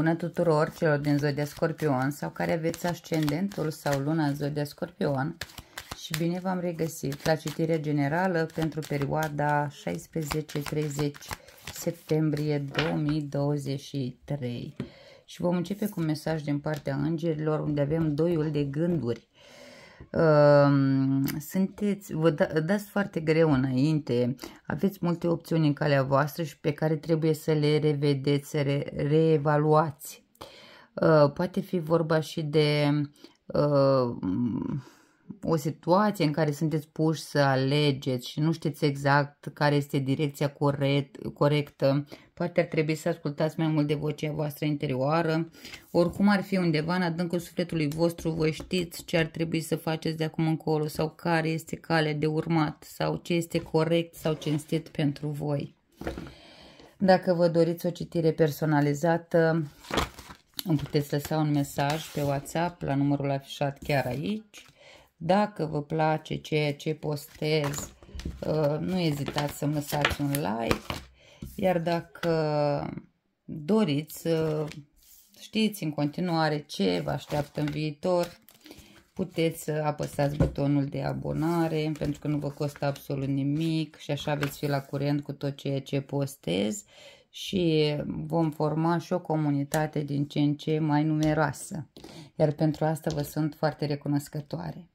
Bună tuturor celor din Zodia Scorpion sau care aveți ascendentul sau luna în Zodia Scorpion și bine v-am regăsit la citirea generală pentru perioada 16-30 septembrie 2023 și vom începe cu un mesaj din partea îngerilor unde avem doiul de gânduri Ehm, sunteți, vă da, dați foarte greu înainte, aveți multe opțiuni în calea voastră și pe care trebuie să le revedeți, să re, reevaluați. Ehm, poate fi vorba și de ehm, o situație în care sunteți puși să alegeți și nu știți exact care este direcția corect, corectă, poate ar trebui să ascultați mai mult de vocea voastră interioară. Oricum ar fi undeva în adâncul sufletului vostru, voi știți ce ar trebui să faceți de acum încolo sau care este calea de urmat sau ce este corect sau cinstit pentru voi. Dacă vă doriți o citire personalizată, îmi puteți lăsa un mesaj pe WhatsApp la numărul afișat chiar aici dacă vă place ceea ce postez, uh, nu ezitați să-mi lăsați un like. Iar dacă doriți, știți în continuare ce vă așteaptă în viitor, puteți să apăsați butonul de abonare pentru că nu vă costă absolut nimic și așa veți fi la curent cu tot ceea ce postez și vom forma și o comunitate din ce în ce mai numeroasă. Iar pentru asta vă sunt foarte recunoscătoare.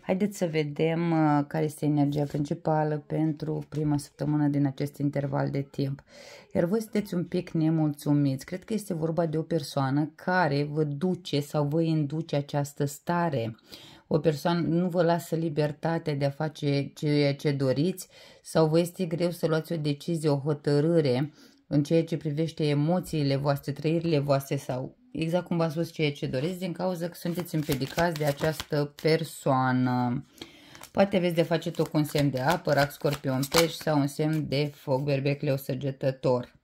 Haideți să vedem uh, care este energia principală pentru prima săptămână din acest interval de timp. Iar voi sunteți un pic nemulțumiți. Cred că este vorba de o persoană care vă duce sau vă induce această stare o persoană nu vă lasă libertatea de a face ceea ce doriți sau vă este greu să luați o decizie, o hotărâre în ceea ce privește emoțiile voastre, trăirile voastre sau exact cum v-am spus ceea ce doriți din cauza că sunteți împiedicați de această persoană. Poate aveți de face tot cu un semn de apă, rac, scorpion, pești sau un semn de foc, berbec, leu, săgetător.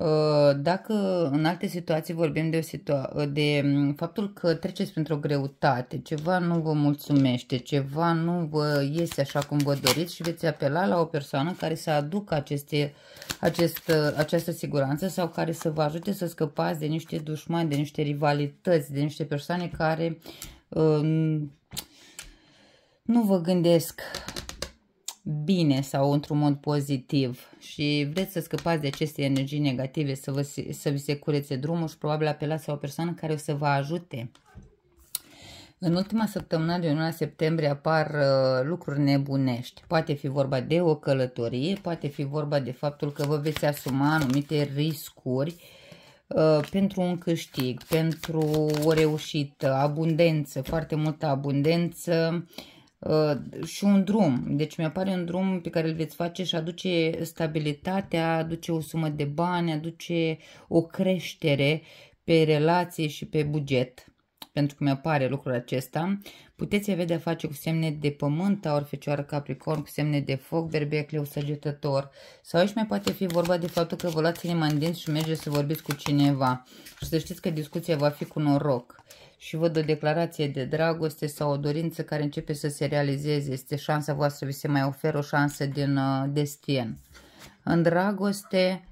Uh, dacă în alte situații vorbim de, o situa- de mm, faptul că treceți printr-o greutate, ceva nu vă mulțumește, ceva nu vă iese așa cum vă doriți și veți apela la o persoană care să aducă aceste, acest, uh, această siguranță sau care să vă ajute să scăpați de niște dușmani, de niște rivalități, de niște persoane care um, nu vă gândesc bine sau într-un mod pozitiv și vreți să scăpați de aceste energii negative, să, vă, să vi se curețe drumul și probabil apelați la o persoană care o să vă ajute. În ultima săptămână de 1 septembrie apar uh, lucruri nebunești. Poate fi vorba de o călătorie, poate fi vorba de faptul că vă veți asuma anumite riscuri uh, pentru un câștig, pentru o reușită, abundență, foarte multă abundență, uh, Uh, și un drum. Deci mi-apare un drum pe care îl veți face și aduce stabilitatea, aduce o sumă de bani, aduce o creștere pe relație și pe buget. Pentru că mi-apare lucrul acesta. Puteți avea de-a face cu semne de pământ, taur, fecioară, capricorn, cu semne de foc, berbecleu, săgetător. Sau aici mai poate fi vorba de faptul că vă luați inima în dinți și mergeți să vorbiți cu cineva. Și să știți că discuția va fi cu noroc și văd o declarație de dragoste sau o dorință care începe să se realizeze. Este șansa voastră, vi se mai oferă o șansă din uh, destin. În dragoste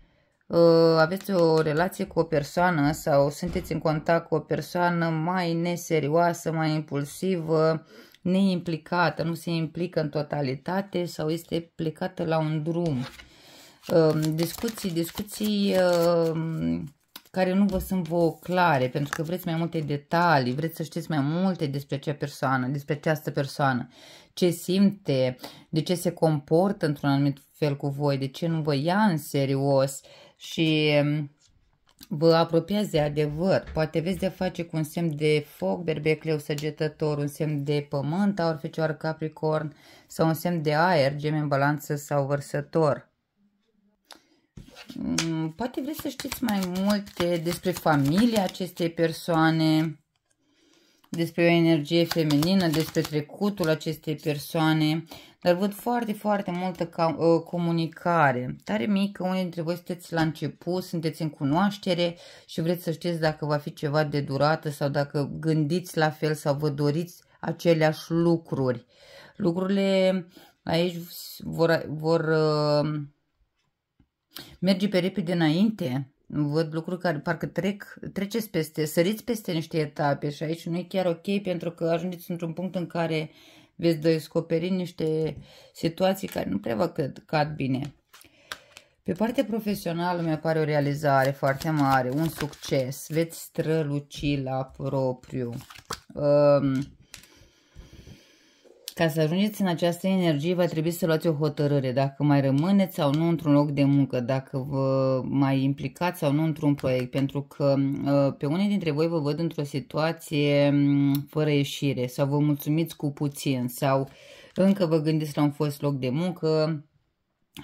uh, aveți o relație cu o persoană sau sunteți în contact cu o persoană mai neserioasă, mai impulsivă, neimplicată, nu se implică în totalitate sau este plecată la un drum. Uh, discuții, discuții care nu vă sunt vouă clare, pentru că vreți mai multe detalii, vreți să știți mai multe despre acea persoană, despre această persoană, ce simte, de ce se comportă într-un anumit fel cu voi, de ce nu vă ia în serios și mm, vă apropiați de adevăr. Poate veți de face cu un semn de foc, berbecleu săgetător, un semn de pământ, aur, fecioară, capricorn sau un semn de aer, gemen, balanță sau vărsător. Mm, poate vreți să știți mai multe despre familia acestei persoane, despre o energie feminină, despre trecutul acestei persoane, dar văd foarte, foarte multă ă, comunicare. Tare mică, unii dintre voi sunteți la început, sunteți în cunoaștere și vreți să știți dacă va fi ceva de durată sau dacă gândiți la fel sau vă doriți aceleași lucruri. Lucrurile aici vor, vor ă, Mergi pe repede înainte, văd lucruri care parcă trec, treceți peste, săriți peste niște etape și aici nu e chiar ok pentru că ajungeți într-un punct în care veți descoperi niște situații care nu prea vă cad, cad bine. Pe partea profesională mi apare o realizare foarte mare, un succes, veți străluci la propriu. Um, ca să ajungeți în această energie, va trebui să luați o hotărâre dacă mai rămâneți sau nu într-un loc de muncă, dacă vă mai implicați sau nu într-un proiect, pentru că uh, pe unii dintre voi vă văd într-o situație mm, fără ieșire sau vă mulțumiți cu puțin sau încă vă gândiți la un fost loc de muncă,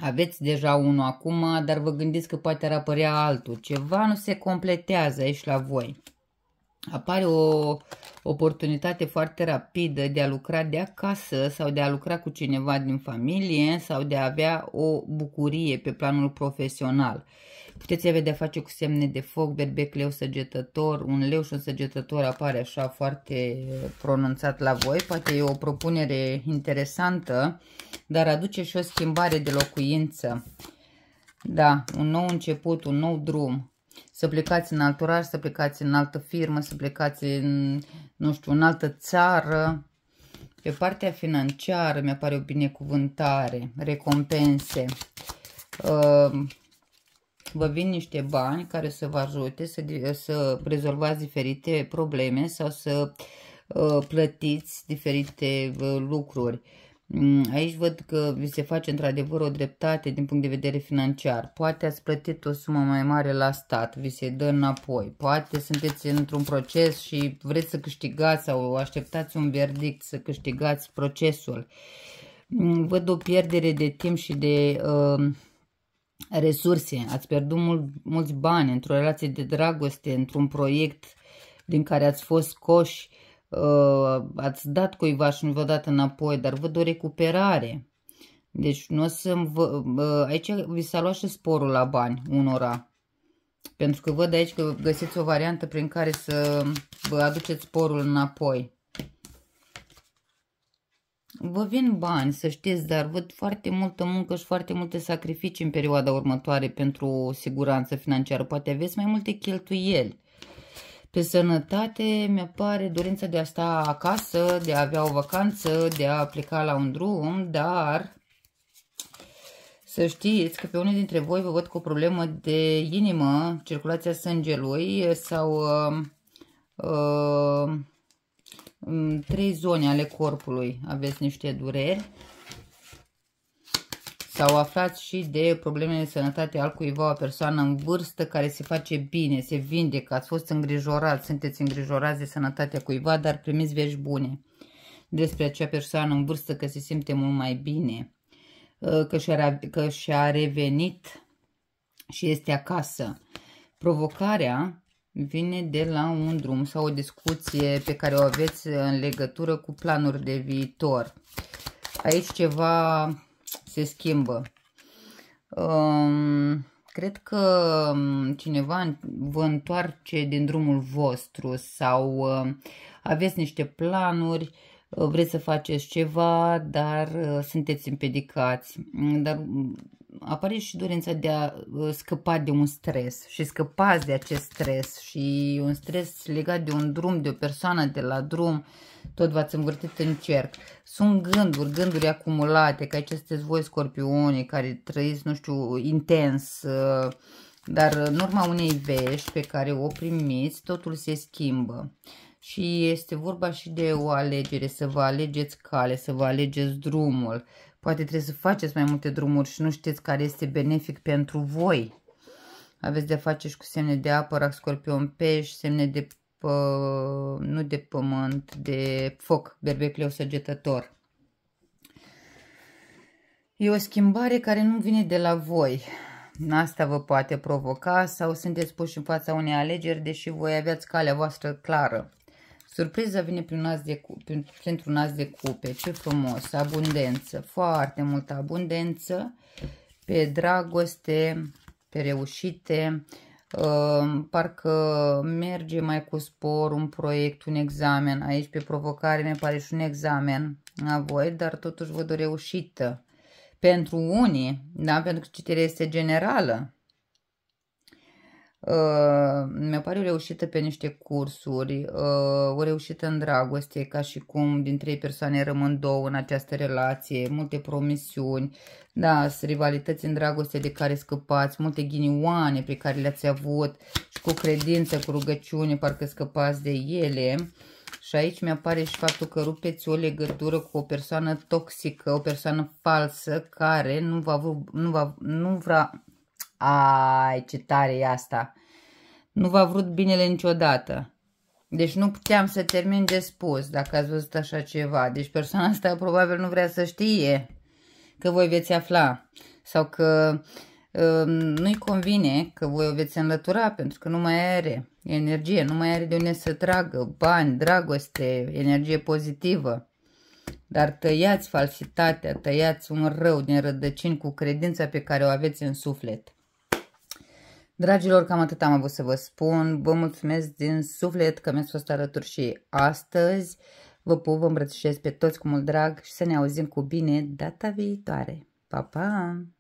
aveți deja unul acum, dar vă gândiți că poate ar apărea altul. Ceva nu se completează aici la voi. Apare o oportunitate foarte rapidă de a lucra de acasă sau de a lucra cu cineva din familie sau de a avea o bucurie pe planul profesional. Puteți avea de-a face cu semne de foc, berbec, leu săgetător, un leu și un săgetător apare așa foarte uh, pronunțat la voi. Poate e o propunere interesantă, dar aduce și o schimbare de locuință. Da, un nou început, un nou drum. Să plecați în alt oraș, să plecați în altă firmă, să plecați în, nu știu, în altă țară. Pe partea financiară mi apare o binecuvântare, recompense. Ehm, vă vin niște bani care să vă ajute să, să rezolvați diferite probleme sau să ă, plătiți diferite ă, lucruri Mm, aici văd că vi se face într-adevăr o dreptate din punct de vedere financiar. Poate ați plătit o sumă mai mare la stat, vi se dă înapoi. Poate sunteți într-un proces și vreți să câștigați sau așteptați un verdict să câștigați procesul. Mm, văd o pierdere de timp și de uh, resurse. Ați pierdut mult, mulți bani într-o relație de dragoste, într-un proiect din care ați fost coși. Uh, Uh, ați dat cuiva și nu vă dat înapoi, dar văd o recuperare. Deci nu o să vă, uh, aici vi s-a luat și sporul la bani unora. Pentru că văd aici că găsiți o variantă prin care să vă aduceți sporul înapoi. Vă vin bani, să știți, dar văd foarte multă muncă și foarte multe sacrificii în perioada următoare pentru siguranță financiară. Poate aveți mai multe cheltuieli pe sănătate mi-apare dorința de a sta acasă, de a avea o vacanță, de a pleca la un drum, dar să știți că pe unii dintre voi vă văd cu o problemă de inimă, circulația sângelui sau uh, uh, trei zone ale corpului aveți niște dureri sau aflați și de probleme de sănătate al cuiva, o persoană în vârstă care se face bine, se vindecă, ați fost îngrijorat, sunteți îngrijorați de sănătatea cuiva, dar primiți vești bune despre acea persoană în vârstă că se simte mult mai bine, uh, că și-a, că și-a revenit și este acasă. Provocarea vine de la un drum sau o discuție pe care o aveți în legătură cu planuri de viitor. Aici ceva se schimbă. Um, cred că um, cineva vă întoarce din drumul vostru sau uh, aveți niște planuri, uh, vreți să faceți ceva, dar uh, sunteți împedicați. Mm, dar apare și dorința de a uh, scăpa de un stres și scăpați de acest stres și un stres legat de un drum, de o persoană de la drum, tot v-ați învârtit în cerc. Sunt gânduri, gânduri acumulate, că aici sunteți voi scorpioni care trăiți, nu știu, intens, uh, dar în urma unei vești pe care o primiți, totul se schimbă. Și este vorba și de o alegere, să vă alegeți cale, să vă alegeți drumul, Poate trebuie să faceți mai multe drumuri și nu știți care este benefic pentru voi. Aveți de face și cu semne de apă, rac, scorpion, pești, semne de, pă, nu de pământ, de foc, berbecleu săgetător. E o schimbare care nu vine de la voi. Asta vă poate provoca sau sunteți puși în fața unei alegeri, deși voi aveați calea voastră clară. Surpriza vine prin nas de, prin, printr-un nas de cupe. Ce frumos! Abundență! Foarte multă abundență pe dragoste, pe reușite. Uh, parcă merge mai cu spor un proiect, un examen. Aici pe provocare mi pare și un examen a voi, dar totuși văd o reușită. Pentru unii, da? pentru că citirea este generală Uh, mi-a pare o reușită pe niște cursuri, uh, o reușită în dragoste, ca și cum din trei persoane rămân două în această relație, multe promisiuni, da, rivalități în dragoste de care scăpați, multe ghinioane pe care le-ați avut și cu credință, cu rugăciune, parcă scăpați de ele. Și aici mi-apare și faptul că rupeți o legătură cu o persoană toxică, o persoană falsă, care nu va, nu va, nu vrea, ai, ce tare e asta! Nu v-a vrut binele niciodată. Deci nu puteam să termin de spus dacă ați văzut așa ceva. Deci persoana asta probabil nu vrea să știe că voi veți afla sau că um, nu-i convine că voi o veți înlătura pentru că nu mai are energie, nu mai are de unde să tragă bani, dragoste, energie pozitivă. Dar tăiați falsitatea, tăiați un rău din rădăcini cu credința pe care o aveți în suflet. Dragilor, cam atât am avut să vă spun. Vă mulțumesc din suflet că mi-ați fost alături și astăzi. Vă pup, vă îmbrățișez pe toți cu mult drag și să ne auzim cu bine data viitoare. Pa, pa!